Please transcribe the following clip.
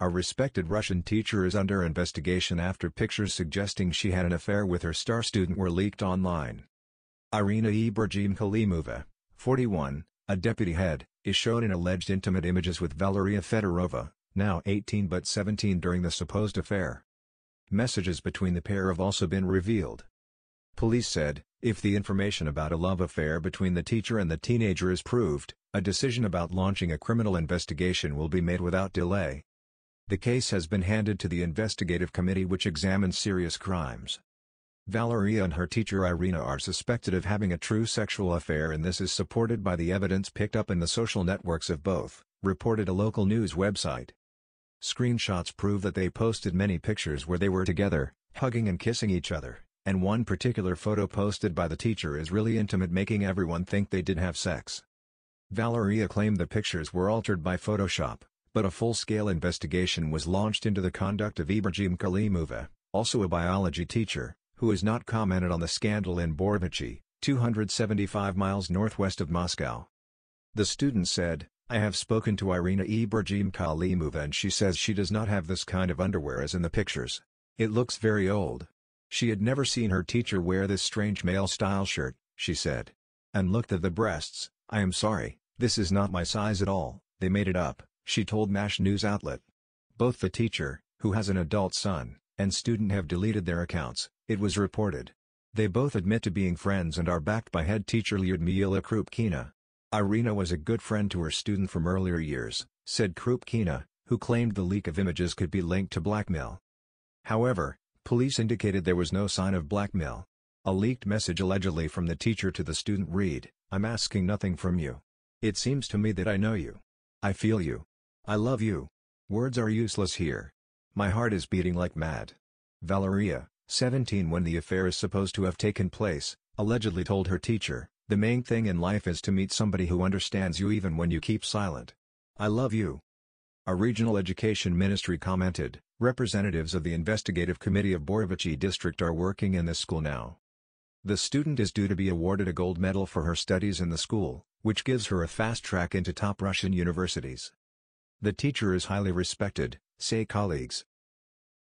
A respected Russian teacher is under investigation after pictures suggesting she had an affair with her star student were leaked online. Irina Ibrahim Kalimova, 41, a deputy head, is shown in alleged intimate images with Valeria Fedorova, now 18 but 17 during the supposed affair. Messages between the pair have also been revealed. Police said, if the information about a love affair between the teacher and the teenager is proved, a decision about launching a criminal investigation will be made without delay the case has been handed to the investigative committee which examines serious crimes. Valeria and her teacher Irina are suspected of having a true sexual affair and this is supported by the evidence picked up in the social networks of both, reported a local news website. Screenshots prove that they posted many pictures where they were together, hugging and kissing each other, and one particular photo posted by the teacher is really intimate making everyone think they did have sex. Valeria claimed the pictures were altered by Photoshop, but a full-scale investigation was launched into the conduct of Ibrahim Kalimova, also a biology teacher, who has not commented on the scandal in Borvichi, 275 miles northwest of Moscow. The student said, I have spoken to Irina Ibrahim Kalimova and she says she does not have this kind of underwear as in the pictures. It looks very old. She had never seen her teacher wear this strange male-style shirt, she said. And looked at the breasts, I am sorry, this is not my size at all, they made it up she told MASH news outlet. Both the teacher, who has an adult son, and student have deleted their accounts, it was reported. They both admit to being friends and are backed by head teacher Lyudmila Krupkina. Irina was a good friend to her student from earlier years, said Krupkina, who claimed the leak of images could be linked to blackmail. However, police indicated there was no sign of blackmail. A leaked message allegedly from the teacher to the student read, I'm asking nothing from you. It seems to me that I know you. I feel you. I love you. Words are useless here. My heart is beating like mad. Valeria, 17 when the affair is supposed to have taken place, allegedly told her teacher, the main thing in life is to meet somebody who understands you even when you keep silent. I love you. A regional education ministry commented, representatives of the investigative committee of Borovichi district are working in this school now. The student is due to be awarded a gold medal for her studies in the school, which gives her a fast track into top Russian universities. The teacher is highly respected, say colleagues.